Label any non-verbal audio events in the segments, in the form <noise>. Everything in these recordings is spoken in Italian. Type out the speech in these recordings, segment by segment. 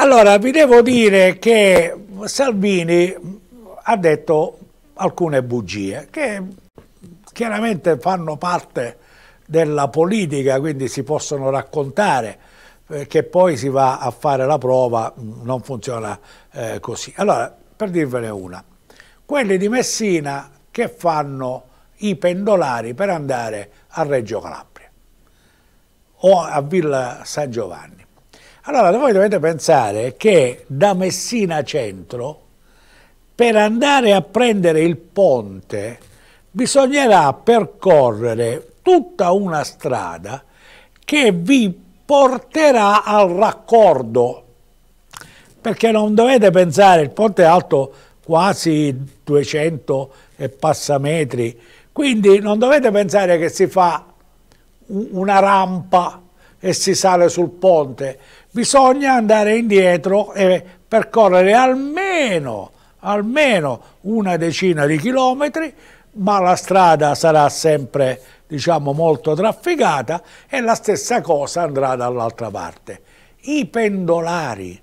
Allora, vi devo dire che Salvini ha detto alcune bugie che chiaramente fanno parte della politica, quindi si possono raccontare, che poi si va a fare la prova, non funziona eh, così. Allora, per dirvene una, quelli di Messina che fanno i pendolari per andare a Reggio Calabria o a Villa San Giovanni. Allora voi dovete pensare che da Messina Centro per andare a prendere il ponte bisognerà percorrere tutta una strada che vi porterà al raccordo perché non dovete pensare il ponte è alto quasi 200 e passa metri quindi non dovete pensare che si fa una rampa e si sale sul ponte, bisogna andare indietro e percorrere almeno, almeno una decina di chilometri, ma la strada sarà sempre diciamo, molto trafficata e la stessa cosa andrà dall'altra parte. I pendolari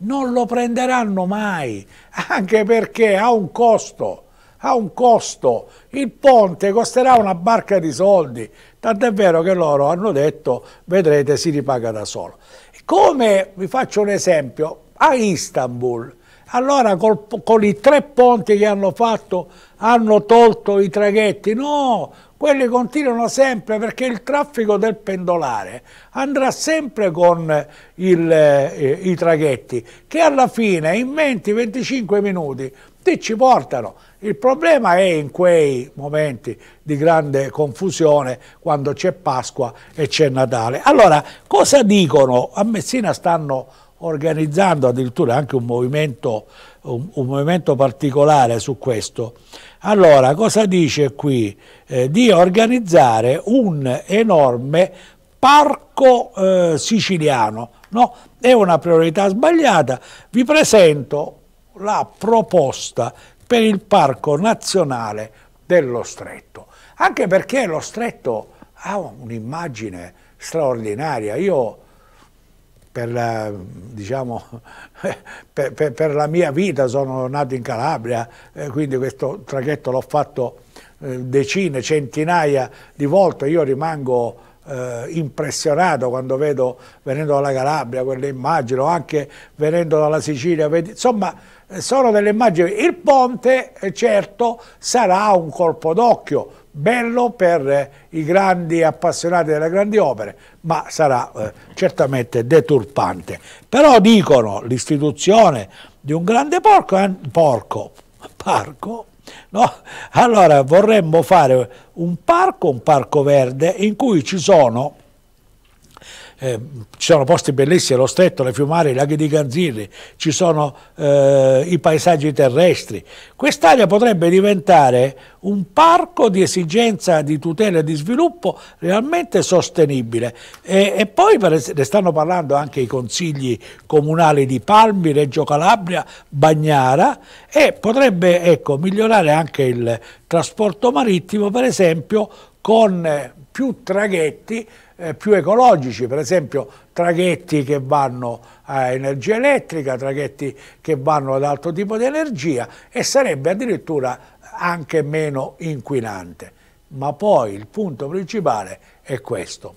non lo prenderanno mai, anche perché ha un costo ha un costo, il ponte costerà una barca di soldi, tant'è vero che loro hanno detto vedrete si ripaga da solo. Come, vi faccio un esempio, a Istanbul, allora col, con i tre ponti che hanno fatto hanno tolto i traghetti, no, quelli continuano sempre perché il traffico del pendolare andrà sempre con il, eh, i traghetti che alla fine in 20-25 minuti ti ci portano. Il problema è in quei momenti di grande confusione quando c'è Pasqua e c'è Natale. Allora, cosa dicono? A Messina stanno organizzando addirittura anche un movimento, un, un movimento particolare su questo. Allora, cosa dice qui? Eh, di organizzare un enorme parco eh, siciliano. No, è una priorità sbagliata. Vi presento la proposta per il Parco Nazionale dello Stretto, anche perché lo Stretto ha un'immagine straordinaria. Io per la, diciamo, <laughs> per, per, per la, mia vita sono nato in Calabria, eh, quindi questo traghetto l'ho fatto eh, decine, centinaia di volte, io rimango eh, impressionato quando vedo, venendo dalla Calabria, quelle immagini, o anche venendo dalla Sicilia, vedi, insomma eh, sono delle immagini. Il ponte, eh, certo, sarà un colpo d'occhio, bello per eh, i grandi appassionati delle grandi opere, ma sarà eh, certamente deturpante. Però dicono l'istituzione di un grande porco, eh, porco, <laughs> parco, No? Allora vorremmo fare un parco, un parco verde in cui ci sono eh, ci sono posti bellissimi, lo stretto, le fiumare, i laghi di Ganzirri, ci sono eh, i paesaggi terrestri. Quest'area potrebbe diventare un parco di esigenza di tutela e di sviluppo realmente sostenibile. E, e poi ne stanno parlando anche i consigli comunali di Palmi, Reggio Calabria, Bagnara e potrebbe ecco, migliorare anche il trasporto marittimo, per esempio, con eh, più traghetti eh, più ecologici, per esempio traghetti che vanno a eh, energia elettrica, traghetti che vanno ad altro tipo di energia e sarebbe addirittura anche meno inquinante. Ma poi il punto principale è questo.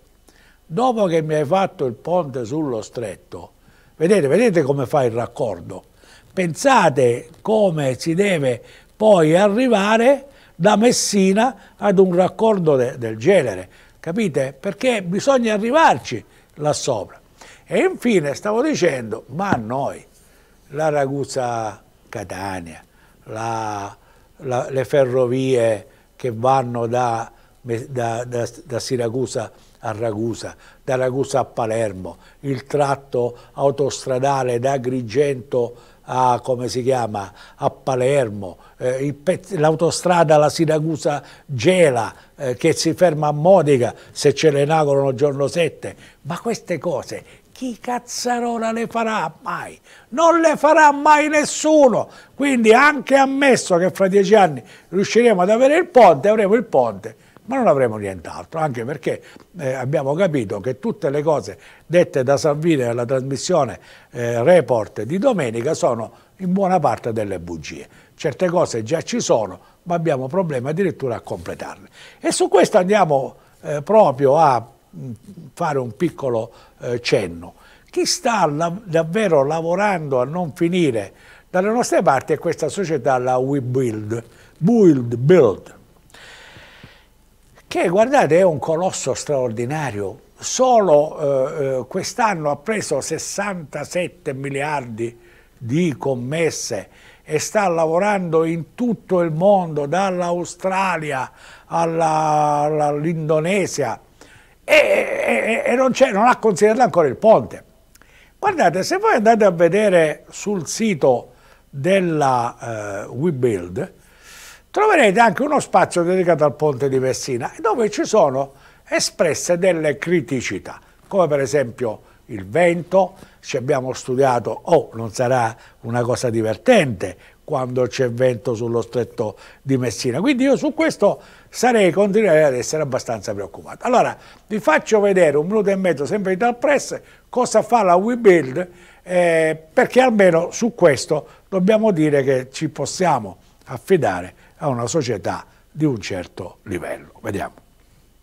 Dopo che mi hai fatto il ponte sullo stretto, vedete, vedete come fa il raccordo, pensate come si deve poi arrivare da Messina ad un raccordo de del genere capite? Perché bisogna arrivarci là sopra. E infine stavo dicendo, ma noi, la Ragusa Catania, la, la, le ferrovie che vanno da, da, da, da Siracusa a Ragusa, da Ragusa a Palermo, il tratto autostradale da Agrigento a, chiama, a Palermo, eh, l'autostrada alla Siracusa Gela eh, che si ferma a Modica se ce le inaugurano giorno 7, ma queste cose chi cazzarola le farà mai? Non le farà mai nessuno, quindi anche ammesso che fra dieci anni riusciremo ad avere il ponte, avremo il ponte, ma non avremo nient'altro, anche perché eh, abbiamo capito che tutte le cose dette da Salvini nella trasmissione eh, report di domenica sono in buona parte delle bugie. Certe cose già ci sono, ma abbiamo problemi addirittura a completarle. E su questo andiamo eh, proprio a mh, mm, fare un piccolo eh, cenno. Chi sta la davvero lavorando a non finire dalle nostre parti è questa società, la We Build, Build, Build che guardate è un colosso straordinario, solo eh, eh quest'anno ha preso 67 miliardi di commesse e sta lavorando in tutto il mondo, dall'Australia all'Indonesia e, e, e, non, non ha considerato ancora il ponte. Guardate, se voi andate a vedere sul sito della eh, WeBuild, troverete anche uno spazio dedicato al ponte di Messina dove ci sono espresse delle criticità, come per esempio il vento, ci abbiamo studiato, oh non sarà una cosa divertente quando c'è vento sullo stretto di Messina, quindi io su questo sarei continuerei ad essere abbastanza preoccupato. Allora vi faccio vedere un minuto e mezzo sempre dal press cosa fa la WeBuild eh, perché almeno su questo dobbiamo dire che ci possiamo affidare a una società di un certo livello. Vediamo.